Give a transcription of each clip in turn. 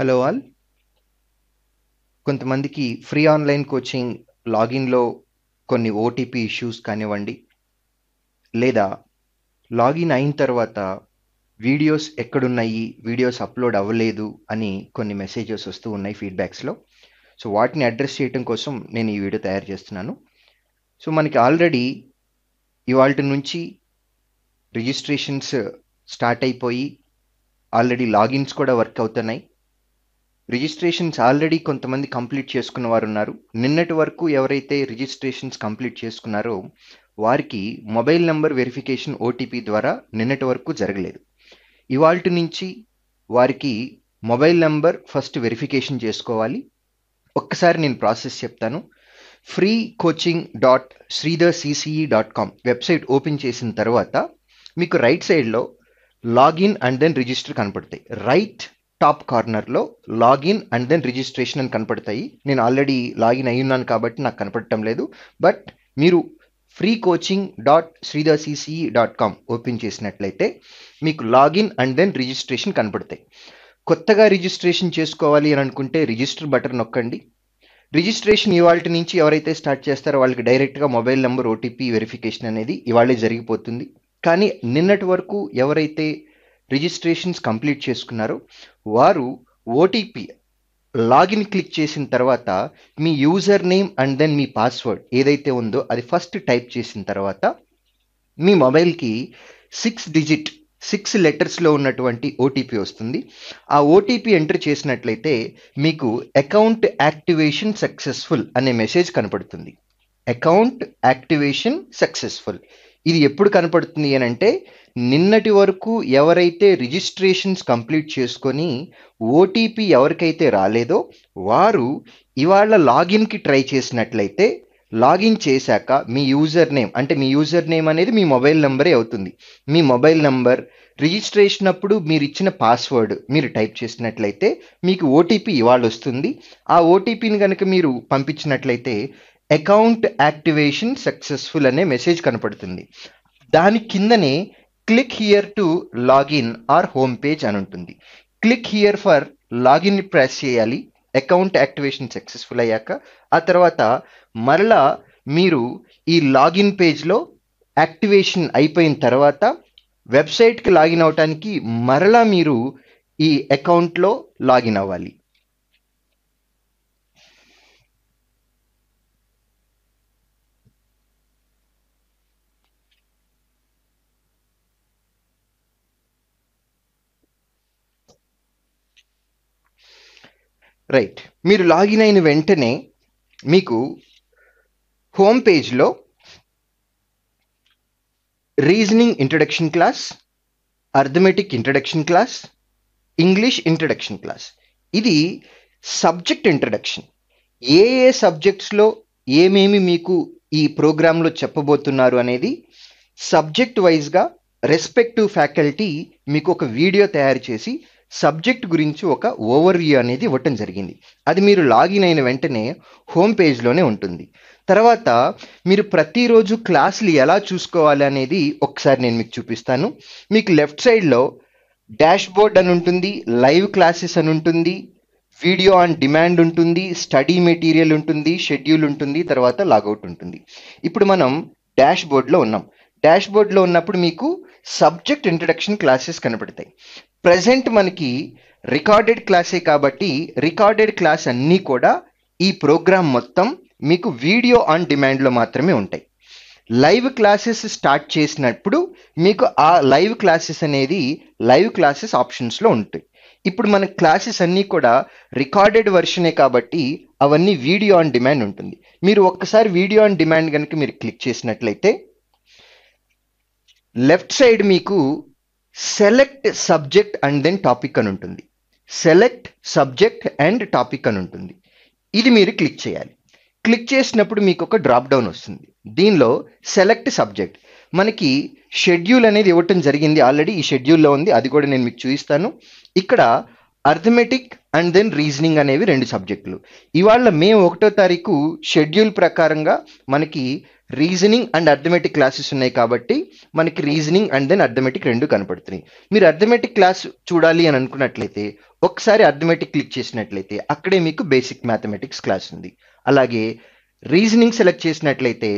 hello all కొంతమందికి free online coaching లాగిన్లో కొన్ని ఓటీపీ ఇష్యూస్ కానివ్వండి లేదా లాగిన్ అయిన తర్వాత వీడియోస్ ఎక్కడున్నాయి వీడియోస్ అప్లోడ్ అవ్వలేదు అని కొన్ని మెసేజెస్ వస్తూ ఉన్నాయి ఫీడ్బ్యాక్స్లో సో వాటిని అడ్రస్ చేయడం కోసం నేను ఈ వీడియో తయారు చేస్తున్నాను సో మనకి ఆల్రెడీ ఇవాళ నుంచి రిజిస్ట్రేషన్స్ స్టార్ట్ అయిపోయి ఆల్రెడీ లాగిన్స్ కూడా వర్క్ అవుతున్నాయి రిజిస్ట్రేషన్స్ ఆల్రెడీ కొంతమంది కంప్లీట్ చేసుకున్న వారు ఉన్నారు నిన్నటి వరకు ఎవరైతే రిజిస్ట్రేషన్స్ కంప్లీట్ చేసుకున్నారో వారికి మొబైల్ నెంబర్ వెరిఫికేషన్ ఓటీపీ ద్వారా నిన్నటి వరకు జరగలేదు ఇవాల్టి నుంచి వారికి మొబైల్ నెంబర్ ఫస్ట్ వెరిఫికేషన్ చేసుకోవాలి ఒక్కసారి నేను ప్రాసెస్ చెప్తాను free coaching dot Sridhar CCE dot com website open చేసిన తర్వాత మీకు రైట్ సైడ్లో లాగిన్ అండ్ దెన్ రిజిస్టర్ కనపడతాయి రైట్ టాప్ కార్నర్లో లాగిన్ అండ్ దెన్ రిజిస్ట్రేషన్ అని కనపడతాయి నేను ఆల్రెడీ లాగిన్ అయి ఉన్నాను కాబట్టి నాకు కనపడటం లేదు బట్ మీరు free coaching dot Sridhar CCE dot com open చేసినట్లయితే మీకు లాగిన్ అండ్ దెన్ రిజిస్ట్రేషన్ కనపడతాయి కొత్తగా రిజిస్ట్రేషన్ చేసుకోవాలి అని అనుకుంటే రిజిస్టర్ బటన్ నొక్కండి రిజిస్ట్రేషన్ ఇవాళ నుంచి ఎవరైతే స్టార్ట్ చేస్తారో వాళ్ళకి డైరెక్ట్గా మొబైల్ నెంబర్ ఓటీపీ వెరిఫికేషన్ అనేది ఇవాళే జరిగిపోతుంది కానీ నిన్నటి వరకు ఎవరైతే రిజిస్ట్రేషన్స్ కంప్లీట్ చేసుకున్నారు వారు ఓటీపీ లాగిన్ క్లిక్ చేసిన తర్వాత మీ యూజర్ నేమ్ అండ్ దెన్ మీ పాస్వర్డ్ ఏదైతే ఉందో అది ఫస్ట్ టైప్ చేసిన తర్వాత మీ మొబైల్కి సిక్స్ డిజిట్ సిక్స్ లెటర్స్లో ఉన్నటువంటి ఓటీపీ వస్తుంది ఆ ఓటీపీ ఎంటర్ చేసినట్లయితే మీకు అకౌంట్ యాక్టివేషన్ సక్సెస్ఫుల్ అనే మెసేజ్ కనపడుతుంది అకౌంట్ యాక్టివేషన్ సక్సెస్ఫుల్ ఇది ఎప్పుడు కనపడుతుంది అని అంటే నిన్నటి వరకు ఎవరైతే రిజిస్ట్రేషన్స్ కంప్లీట్ చేసుకొని ఓటీపీ ఎవరికైతే రాలేదో వారు ఇవాళ లాగిన్కి ట్రై చేసినట్లయితే లాగిన్ చేశాక మీ యూజర్ నేమ్ అంటే మీ యూజర్ నేమ్ అనేది మీ మొబైల్ నెంబరే అవుతుంది మీ మొబైల్ నెంబర్ రిజిస్ట్రేషన్ అప్పుడు మీరు ఇచ్చిన పాస్వర్డ్ మీరు టైప్ చేసినట్లయితే మీకు ఓటీపీ ఇవాళ వస్తుంది ఆ ఓటీపీని కనుక మీరు పంపించినట్లయితే అకౌంట్ యాక్టివేషన్ సక్సెస్ఫుల్ అనే మెసేజ్ కనపడుతుంది దాని కిందనే click here to login or home page అని ఉంటుంది click here for login press చేయాలి అకౌంట్ యాక్టివేషన్ సక్సెస్ఫుల్ అయ్యాక ఆ తర్వాత మరలా మీరు ఈ లాగిన్ పేజ్లో యాక్టివేషన్ అయిపోయిన తర్వాత వెబ్సైట్కి లాగిన్ అవటానికి మరలా మీరు ఈ అకౌంట్లో లాగిన్ అవ్వాలి రైట్ మీరు లాగిన్ అయిన వెంటనే మీకు హోమ్ పేజ్లో reasoning introduction class arithmetic introduction class English introduction class ఇది సబ్జెక్ట్ ఇంట్రడక్షన్ ఏ ఏ సబ్జెక్ట్స్లో ఏమేమి మీకు ఈ ప్రోగ్రాంలో చెప్పబోతున్నారు అనేది సబ్జెక్ట్ వైజ్గా రెస్పెక్టివ్ ఫ్యాకల్టీ మీకు ఒక వీడియో తయారు చేసి సబ్జెక్ట్ గురించి ఒక ఓవర్ వ్యూ అనేది ఇవ్వటం జరిగింది అది మీరు లాగిన్ అయిన వెంటనే హోమ్ పేజ్లోనే ఉంటుంది తర్వాత మీరు ప్రతిరోజు క్లాసులు ఎలా చూసుకోవాలి అనేది ఒకసారి నేను మీకు చూపిస్తాను మీకు లెఫ్ట్ సైడ్లో డాష్ బోర్డ్ అని ఉంటుంది లైవ్ క్లాసెస్ అని ఉంటుంది వీడియో ఆన్ డిమాండ్ ఉంటుంది స్టడీ మెటీరియల్ ఉంటుంది షెడ్యూల్ ఉంటుంది తర్వాత లాగౌట్ ఉంటుంది ఇప్పుడు మనం డాష్ బోర్డ్లో ఉన్నాం డాష్ బోర్డ్లో ఉన్నప్పుడు మీకు సబ్జెక్ట్ ఇంట్రడక్షన్ క్లాసెస్ కనపడతాయి ప్రజెంట్ మనకి రికార్డెడ్ క్లాసే కాబట్టి రికార్డెడ్ క్లాస్ అన్నీ కూడా ఈ ప్రోగ్రామ్ మొత్తం మీకు వీడియో ఆన్ డిమాండ్లో మాత్రమే ఉంటాయి లైవ్ క్లాసెస్ స్టార్ట్ చేసినప్పుడు మీకు ఆ లైవ్ క్లాసెస్ అనేది లైవ్ క్లాసెస్ ఆప్షన్స్లో ఉంటాయి ఇప్పుడు మన క్లాసెస్ అన్నీ కూడా రికార్డెడ్ వెర్షనే కాబట్టి అవన్నీ వీడియో ఆన్ డిమాండ్ ఉంటుంది మీరు ఒక్కసారి వీడియో ఆన్ డిమాండ్ కనుక మీరు క్లిక్ చేసినట్లయితే లెఫ్ట్ సైడ్ మీకు select subject and then topic అని ఉంటుంది సెలెక్ట్ సబ్జెక్ట్ అండ్ టాపిక్ అని ఉంటుంది ఇది మీరు క్లిక్ చేయాలి క్లిక్ చేసినప్పుడు మీకు ఒక డ్రాప్ డౌన్ వస్తుంది దీనిలో సెలెక్ట్ సబ్జెక్ట్ మనకి షెడ్యూల్ అనేది ఇవ్వటం జరిగింది ఆల్రెడీ ఈ షెడ్యూల్లో ఉంది అది కూడా నేను మీకు చూపిస్తాను ఇక్కడ అర్థమెటిక్ అండ్ దెన్ రీజనింగ్ అనేవి రెండు సబ్జెక్టులు ఇవాళ మే ఒకటో తారీఖు షెడ్యూల్ ప్రకారంగా మనకి రీజనింగ్ అండ్ అర్థమెటిక్ క్లాసెస్ ఉన్నాయి కాబట్టి మనకి రీజనింగ్ అండ్ దెన్ అర్థమెటిక్ రెండు కనపడుతున్నాయి మీరు అర్థమెటిక్ క్లాస్ చూడాలి అని అనుకున్నట్లయితే ఒకసారి అర్థమెటిక్ క్లిక్ చేసినట్లయితే అక్కడే మీకు బేసిక్ మ్యాథమెటిక్స్ క్లాస్ ఉంది అలాగే రీజనింగ్ సెలెక్ట్ చేసినట్లయితే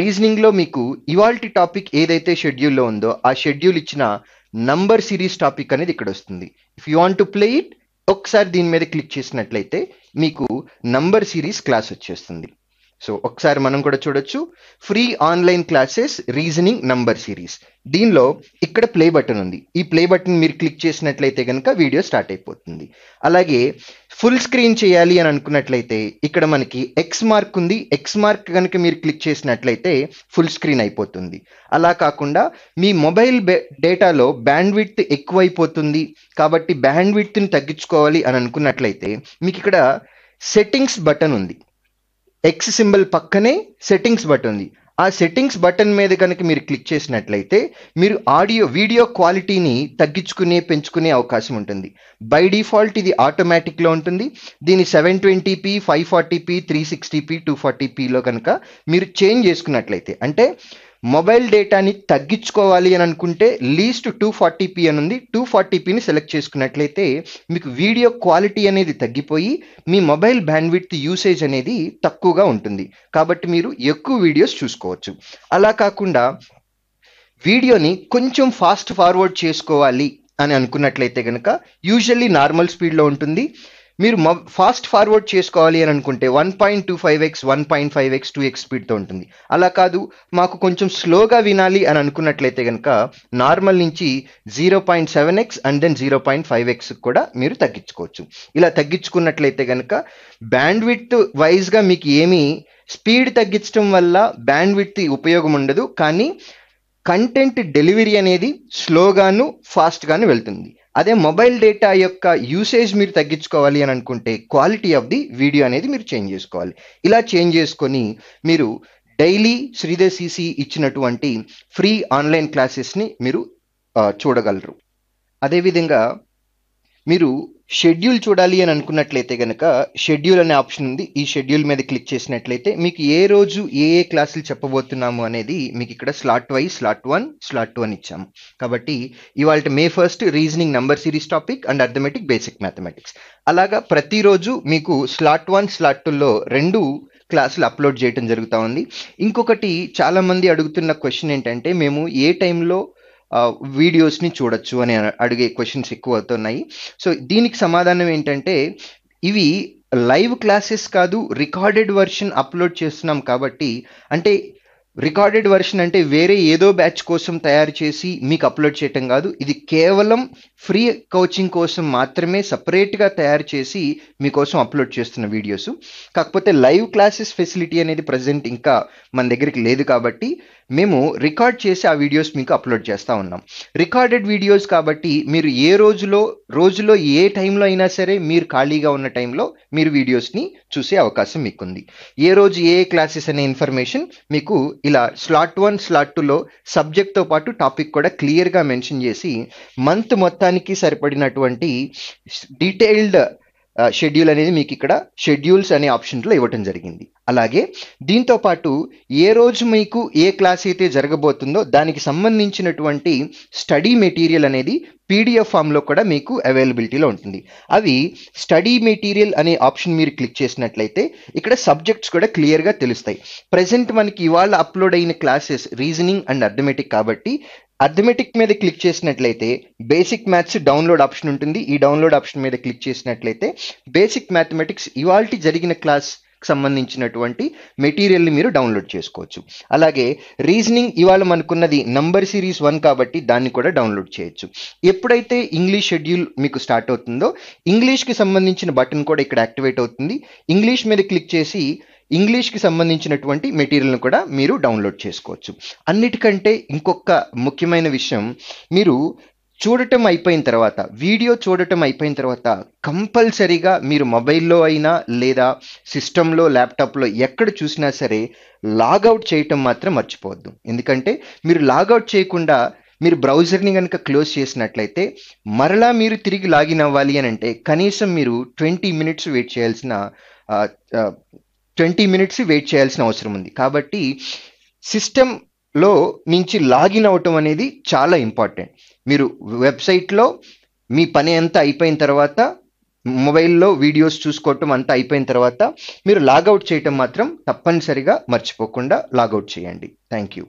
రీజనింగ్లో మీకు ఇవాల్టి టాపిక్ ఏదైతే షెడ్యూల్లో ఉందో ఆ షెడ్యూల్ ఇచ్చిన నంబర్ సిరీస్ టాపిక్ అనేది ఇక్కడ వస్తుంది if you want to play it ఒకసారి దీని మీద క్లిక్ చేసినట్లయితే మీకు నంబర్ సిరీస్ క్లాస్ వచ్చేస్తుంది సో ఒకసారి మనం కూడా చూడొచ్చు free online classes reasoning number series దీనిలో ఇక్కడ ప్లే బటన్ ఉంది ఈ ప్లే బటన్ మీరు క్లిక్ చేసినట్లయితే కనుక వీడియో స్టార్ట్ అయిపోతుంది అలాగే ఫుల్ స్క్రీన్ చేయాలి అని అనుకున్నట్లయితే ఇక్కడ మనకి ఎక్స్ మార్క్ ఉంది ఎక్స్ మార్క్ కనుక మీరు క్లిక్ చేసినట్లయితే ఫుల్ స్క్రీన్ అయిపోతుంది అలా కాకుండా మీ మొబైల్ డేటాలో బ్యాండ్విడ్త్ ఎక్కువైపోతుంది కాబట్టి బ్యాండ్విడ్త్ని తగ్గించుకోవాలి అని అనుకున్నట్లయితే మీకు ఇక్కడ సెట్టింగ్స్ బటన్ ఉంది ఎక్స్ సింబల్ పక్కనే సెట్టింగ్స్ బటన్ ఉంది ఆ సెట్టింగ్స్ బటన్ మీద కనుక మీరు క్లిక్ చేసినట్లయితే మీరు ఆడియో వీడియో క్వాలిటీని తగ్గించుకునే పెంచుకునే అవకాశం ఉంటుంది బై డిఫాల్ట్ ఇది ఆటోమేటిక్లో ఉంటుంది దీని seven twenty P five forty P three sixty P two ఫార్టీపీలో కనుక మీరు చేంజ్ చేసుకున్నట్లయితే అంటే మొబైల్ డేటాని తగ్గించుకోవాలి అని అనుకుంటే లీస్ట్ టూ ఫార్టీ పీ అని ఉంది టూ ఫార్టీ పీని సెలెక్ట్ చేసుకున్నట్లయితే మీకు వీడియో క్వాలిటీ అనేది తగ్గిపోయి మీ మొబైల్ బ్యాండ్విడ్త్ యూసేజ్ అనేది తక్కువగా ఉంటుంది కాబట్టి మీరు ఎక్కువ వీడియోస్ చూసుకోవచ్చు అలా కాకుండా వీడియోని కొంచెం ఫాస్ట్ ఫార్వర్డ్ చేసుకోవాలి అని అనుకున్నట్లయితే కనుక యూజువల్లీ నార్మల్ స్పీడ్లో ఉంటుంది మీరు ఫాస్ట్ ఫార్వర్డ్ చేసుకోవాలి అని అనుకుంటే one point two five X one point five X two X స్పీడ్తో ఉంటుంది అలా కాదు మాకు కొంచెం స్లోగా వినాలి అని అనుకున్నట్లయితే కనుక నార్మల్ నుంచి zero point seven X and then zero point five X కూడా మీరు తగ్గించుకోవచ్చు ఇలా తగ్గించుకున్నట్లయితే కనుక బ్యాండ్ విత్ వైజ్గా మీకు ఏమీ స్పీడ్ తగ్గించడం వల్ల బ్యాండ్ విత్ ఉపయోగం ఉండదు కానీ కంటెంట్ డెలివరీ అనేది స్లోగాను ఫాస్ట్గాను వెళ్తుంది అదే మొబైల్ డేటా యొక్క యూసేజ్ మీరు తగ్గించుకోవాలి అని అనుకుంటే క్వాలిటీ ఆఫ్ ది వీడియో అనేది మీరు చేంజ్ చేసుకోవాలి ఇలా చేంజ్ చేసుకొని మీరు డైలీ శ్రీదేవ్ సిసి ఇచ్చినటువంటి ఫ్రీ ఆన్లైన్ క్లాసెస్ని మీరు చూడగలరు అదేవిధంగా మీరు షెడ్యూల్ చూడాలి అని అనుకున్నట్లయితే కనుక షెడ్యూల్ అనే ఆప్షన్ ఉంది ఈ షెడ్యూల్ మీద క్లిక్ చేసినట్లయితే మీకు ఏ రోజు ఏ ఏ క్లాసులు చెప్పబోతున్నాము అనేది మీకు ఇక్కడ slot wise slot one slot two అని ఇచ్చాము కాబట్టి ఇవాళ May first reasoning number series topic and arithmetic basic mathematics అలాగా ప్రతిరోజు మీకు స్లాట్ వన్ స్లాట్ టూలో రెండు క్లాసులు అప్లోడ్ చేయడం జరుగుతూ ఉంది ఇంకొకటి చాలామంది అడుగుతున్న క్వశ్చన్ ఏంటంటే మేము ఏ టైంలో వీడియోస్ని చూడొచ్చు అని అడిగే క్వశ్చన్స్ ఎక్కువ అవుతున్నాయి సో దీనికి సమాధానం ఏంటంటే ఇవి లైవ్ క్లాసెస్ కాదు రికార్డెడ్ వర్షన్ అప్లోడ్ చేస్తున్నాం కాబట్టి అంటే రికార్డెడ్ వర్షన్ అంటే వేరే ఏదో బ్యాచ్ కోసం తయారు చేసి మీకు అప్లోడ్ చేయటం కాదు ఇది కేవలం ఫ్రీ కోచింగ్ కోసం మాత్రమే సపరేట్గా తయారు చేసి మీకోసం అప్లోడ్ చేస్తున్న వీడియోస్ కాకపోతే లైవ్ క్లాసెస్ ఫెసిలిటీ అనేది ప్రజెంట్ ఇంకా మన దగ్గరికి లేదు కాబట్టి మేము రికార్డ్ చేసి ఆ వీడియోస్ మీకు అప్లోడ్ చేస్తూ ఉన్నాం రికార్డెడ్ వీడియోస్ కాబట్టి మీరు ఏ రోజులో రోజులో ఏ టైంలో అయినా సరే మీరు ఖాళీగా ఉన్న టైంలో మీరు వీడియోస్ని చూసే అవకాశం మీకు ఉంది ఏ రోజు ఏ క్లాసెస్ అనే ఇన్ఫర్మేషన్ మీకు ఇలా స్లాట్ వన్ స్లాట్ టూలో సబ్జెక్ట్తో పాటు టాపిక్ కూడా క్లియర్గా మెన్షన్ చేసి మంత్ మొత్తానికి సరిపడినటువంటి డీటెయిల్డ్ షెడ్యూల్ అనేది మీకు ఇక్కడ షెడ్యూల్స్ అనే ఆప్షన్లో ఇవ్వటం జరిగింది అలాగే దీంతో పాటు ఏ రోజు మీకు ఏ క్లాస్ అయితే జరగబోతుందో దానికి సంబంధించినటువంటి స్టడీ మెటీరియల్ అనేది పీడిఎఫ్ ఫామ్లో కూడా మీకు అవైలబిలిటీలో ఉంటుంది అవి స్టడీ మెటీరియల్ అనే ఆప్షన్ మీరు క్లిక్ చేసినట్లయితే ఇక్కడ సబ్జెక్ట్స్ కూడా క్లియర్గా తెలుస్తాయి ప్రజెంట్ మనకి ఇవాళ అప్లోడ్ అయిన క్లాసెస్ రీజనింగ్ అండ్ అథమెటిక్ కాబట్టి అర్థమెటిక్ మీద క్లిక్ చేసినట్లయితే బేసిక్ మ్యాథ్స్ డౌన్లోడ్ ఆప్షన్ ఉంటుంది ఈ డౌన్లోడ్ ఆప్షన్ మీద క్లిక్ చేసినట్లయితే బేసిక్ మ్యాథమెటిక్స్ ఇవాల్టి జరిగిన క్లాస్ సంబంధించినటువంటి మెటీరియల్ని మీరు డౌన్లోడ్ చేసుకోవచ్చు అలాగే రీజనింగ్ ఇవాళ మనకున్నది నంబర్ సిరీస్ వన్ కాబట్టి దాన్ని కూడా డౌన్లోడ్ చేయొచ్చు ఎప్పుడైతే ఇంగ్లీష్ షెడ్యూల్ మీకు స్టార్ట్ అవుతుందో ఇంగ్లీష్కి సంబంధించిన బటన్ కూడా ఇక్కడ యాక్టివేట్ అవుతుంది ఇంగ్లీష్ మీద క్లిక్ చేసి ఇంగ్లీష్కి సంబంధించినటువంటి మెటీరియల్ను కూడా మీరు డౌన్లోడ్ చేసుకోవచ్చు అన్నిటికంటే ఇంకొక ముఖ్యమైన విషయం మీరు చూడటం అయిపోయిన తర్వాత వీడియో చూడటం అయిపోయిన తర్వాత కంపల్సరీగా మీరు మొబైల్లో అయినా లేదా సిస్టంలో ల్యాప్టాప్లో ఎక్కడ చూసినా సరే లాగౌట్ చేయటం మాత్రం మర్చిపోవద్దు ఎందుకంటే మీరు లాగౌట్ చేయకుండా మీరు బ్రౌజర్ని కనుక క్లోజ్ చేసినట్లయితే మరలా మీరు తిరిగి లాగిన్ అవ్వాలి అని అంటే కనీసం మీరు ట్వంటీ మినిట్స్ వెయిట్ చేయాల్సిన ట్వంటీ మినిట్స్ వెయిట్ చేయాల్సిన అవసరం ఉంది కాబట్టి సిస్టంలో నుంచి లాగిన్ అవటం అనేది చాలా ఇంపార్టెంట్ మీరు వెబ్సైట్లో మీ పని అంతా అయిపోయిన తర్వాత మొబైల్లో వీడియోస్ చూసుకోవటం అంతా అయిపోయిన తర్వాత మీరు లాగౌట్ చేయటం మాత్రం తప్పనిసరిగా మర్చిపోకుండా లాగౌట్ చేయండి థ్యాంక్ యూ